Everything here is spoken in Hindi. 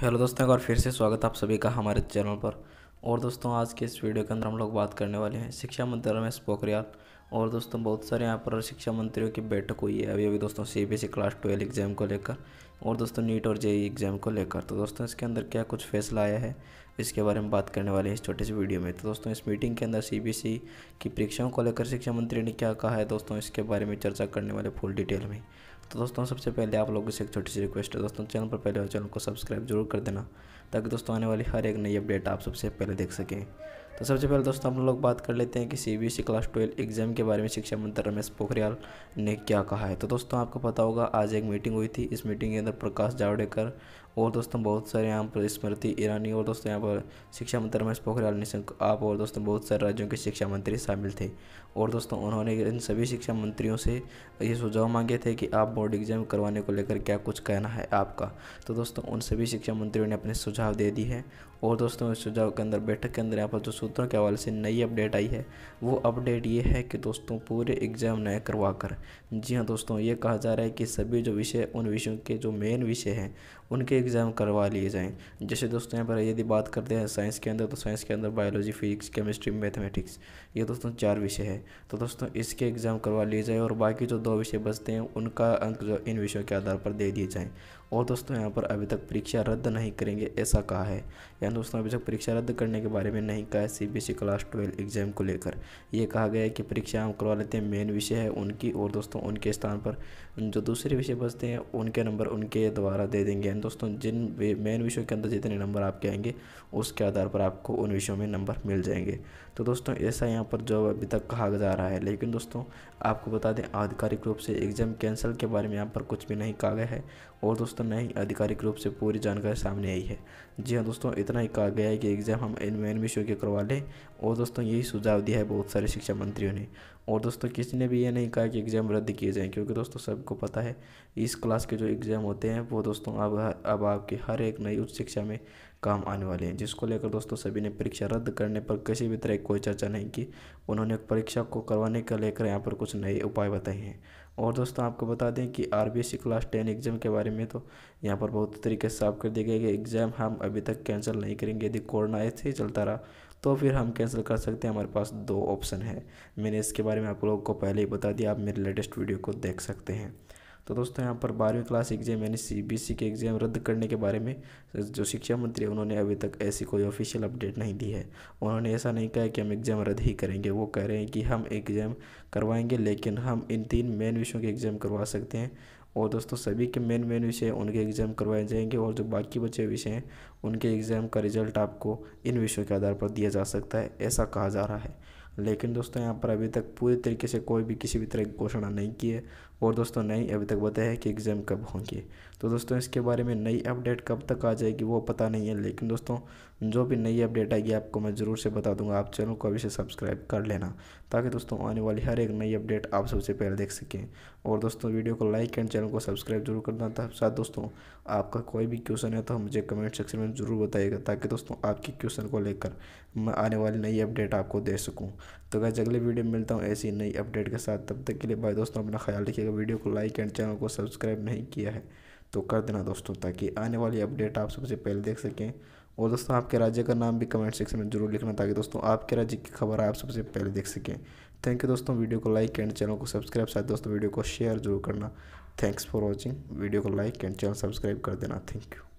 हेलो दोस्तों एक बार फिर से स्वागत है आप सभी का हमारे चैनल पर और दोस्तों आज के इस वीडियो के अंदर हम लोग बात करने वाले हैं शिक्षा मंत्री रमेश पोखरियाल और दोस्तों बहुत सारे यहाँ पर शिक्षा मंत्रियों की बैठक हुई है अभी अभी दोस्तों सीबीएसई क्लास ट्वेल्व एग्ज़ाम को लेकर और दोस्तों नीट और जेई एग्ज़ाम e e को लेकर तो दोस्तों इसके अंदर क्या कुछ फैसला आया है इसके बारे में बात करने वाले हैं इस छोटे से वीडियो में तो दोस्तों इस मीटिंग के अंदर सी e की परीक्षाओं को लेकर शिक्षा मंत्री ने क्या कहा है दोस्तों इसके बारे में चर्चा करने वाले फुल डिटेल में तो दोस्तों सबसे पहले आप लोगों से एक छोटी सी रिक्वेस्ट है दोस्तों चैनल पर पहले चैनल को सब्सक्राइब जरूर कर देना ताकि दोस्तों आने वाली हर एक नई अपडेट आप सबसे पहले देख सकें तो सबसे पहले दोस्तों हम लोग बात कर लेते हैं कि C B S E class twelve exam के बारे में शिक्षा मंत्री रमेश पोखरियाल ने क्या कहा है तो दोस्तों आपको पता होगा आज एक मीटिंग हुई थी इस मीटिंग के अंदर प्रकाश जावड़ेकर और दोस्तों बहुत सारे यहाँ पर स्मृति ईरानी और दोस्तों यहाँ पर शिक्षा मंत्री रमेश पोखरियाल निशंक आप और दोस्तों बहुत सारे राज्यों के शिक्षा मंत्री शामिल थे और दोस्तों उन्होंने इन सभी शिक्षा मंत्रियों से ये सुझाव मांगे थे कि आप बोर्ड एग्जाम करवाने को लेकर क्या कुछ कहना है आपका तो दोस्तों उन सभी शिक्षा मंत्रियों ने अपने सुझाव दे दिए हैं और दोस्तों इस सुझाव के अंदर बैठक के अंदर यहाँ पर जो सूत्रों के हवाले से नई अपडेट आई है वो अपडेट ये है कि दोस्तों पूरे एग्ज़ाम नए करवा कर जी हाँ दोस्तों ये कहा जा रहा है कि सभी जो विषय उन विषयों के जो मेन विषय हैं उनके एग्ज़ाम करवा लिए जाएँ जैसे दोस्तों यहाँ पर यदि बात करते हैं साइंस के अंदर तो साइंस के अंदर बायोलॉजी फिजिक्स केमिस्ट्री मैथमेटिक्स ये दोस्तों चार विषय है तो दोस्तों इसके एग्ज़ाम करवा लिए जाए और बाकी जो दो विषय बचते हैं उनका अंक जो इन विषयों के आधार पर दे दिए जाएँ और दोस्तों यहाँ पर अभी तक परीक्षा रद्द नहीं करेंगे ऐसा कहा है यानी दोस्तों अभी तक परीक्षा रद्द करने के बारे में नहीं कहा है सी क्लास ट्वेल्व एग्जाम को लेकर ये कहा गया है कि परीक्षा हम करवा लेते हैं मेन विषय है उनकी और दोस्तों उनके स्थान पर जो दूसरे विषय बचते हैं उनके नंबर उनके द्वारा दे देंगे यानी दोस्तों जिन मेन विषयों के अंदर जितने नंबर आपके आएंगे उसके आधार पर आपको उन विषयों में नंबर मिल जाएंगे तो दोस्तों ऐसा यहाँ पर जो अभी तक कहा जा रहा है लेकिन दोस्तों आपको बता दें आधिकारिक रूप से एग्ज़ाम कैंसिल के बारे में यहाँ पर कुछ भी नहीं कहा गया है और दोस्तों नई आधिकारिक रूप से पूरी जानकारी सामने आई है जी हाँ दोस्तों इतना ही कहा गया है कि एग्ज़ाम हम इन मेन विषयों के करवा लें और दोस्तों यही सुझाव दिया है बहुत सारे शिक्षा मंत्रियों ने और दोस्तों किसी ने भी ये नहीं कहा कि एग्ज़ाम रद्द किए जाएँ क्योंकि दोस्तों सबको पता है इस क्लास के जो एग्ज़ाम होते हैं वो दोस्तों अब अब आपके हर एक नई उच्च शिक्षा में काम आने वाले हैं जिसको लेकर दोस्तों सभी ने परीक्षा रद्द करने पर किसी भी तरह की कोई चर्चा नहीं की उन्होंने परीक्षा को करवाने का लेकर यहाँ पर कुछ नए उपाय बताए हैं और दोस्तों आपको बता दें कि आर क्लास टेन एग्ज़ाम के बारे में तो यहाँ पर बहुत तरीके से साफ कर दिए गए कि एग्ज़ाम हम अभी तक कैंसिल नहीं करेंगे यदि कोरोना ऐसे ही चलता रहा तो फिर हम कैंसिल कर सकते हैं हमारे पास दो ऑप्शन है मैंने इसके बारे में आप लोगों को पहले ही बता दिया आप मेरे लेटेस्ट वीडियो को देख सकते हैं तो दोस्तों यहाँ पर बारहवीं क्लास एग्जाम यानी सी बी सी के एग्जाम रद्द करने के बारे में जो शिक्षा मंत्री है उन्होंने अभी तक ऐसी कोई ऑफिशियल अपडेट नहीं दी है उन्होंने ऐसा नहीं कहा कि हम एग्ज़ाम रद्द ही करेंगे वो कह रहे हैं कि हम एग्ज़ाम करवाएंगे लेकिन हम इन तीन मेन विषयों के एग्ज़ाम करवा सकते हैं और दोस्तों सभी के मेन मेन विषय उनके एग्ज़ाम करवाए जाएंगे और जो बाकी बचे विषय हैं उनके एग्ज़ाम का रिजल्ट आपको इन विषयों के आधार पर दिया जा सकता है ऐसा कहा जा रहा है लेकिन दोस्तों यहाँ पर अभी तक पूरी तरीके से कोई भी किसी भी तरह की घोषणा नहीं की है और दोस्तों नहीं अभी तक बताया है कि एग्ज़ाम कब होंगे तो दोस्तों इसके बारे में नई अपडेट कब तक आ जाएगी वो पता नहीं है लेकिन दोस्तों जो भी नई अपडेट आएगी आपको मैं ज़रूर से बता दूंगा आप चैनल को अभी से सब्सक्राइब कर लेना ताकि दोस्तों आने वाली हर एक नई अपडेट आप सबसे पहले देख सकें और दोस्तों वीडियो को लाइक एंड चैनल को सब्सक्राइब जरूर करना था साथ दोस्तों आपका कोई भी क्वेश्चन है तो मुझे कमेंट सेक्शन में ज़रूर बताइएगा ताकि दोस्तों आपकी क्वेश्चन को लेकर मैं आने वाली नई अपडेट आपको दे सकूँ तो गैस अगले वीडियो में मिलता हूँ ऐसी नई अपडेट के साथ तब तक के लिए भाई दोस्तों अपना ख्याल रखिएगा वीडियो को लाइक एंड चैनल को सब्सक्राइब नहीं किया है तो कर देना दोस्तों ताकि आने वाली अपडेट आप सबसे पहले देख सकें और दोस्तों आपके राज्य का नाम भी कमेंट सेक्शन में जरूर लिखना ताकि दोस्तों आपके राज्य की खबर आप सबसे पहले देख सकें थैंक यू दोस्तों वीडियो को लाइक एंड चैनल को सब्सक्राइब साथ दोस्तों वीडियो को शेयर जरूर करना थैंक्स फॉर वॉचिंग वीडियो को लाइक एंड चैनल सब्सक्राइब कर देना थैंक यू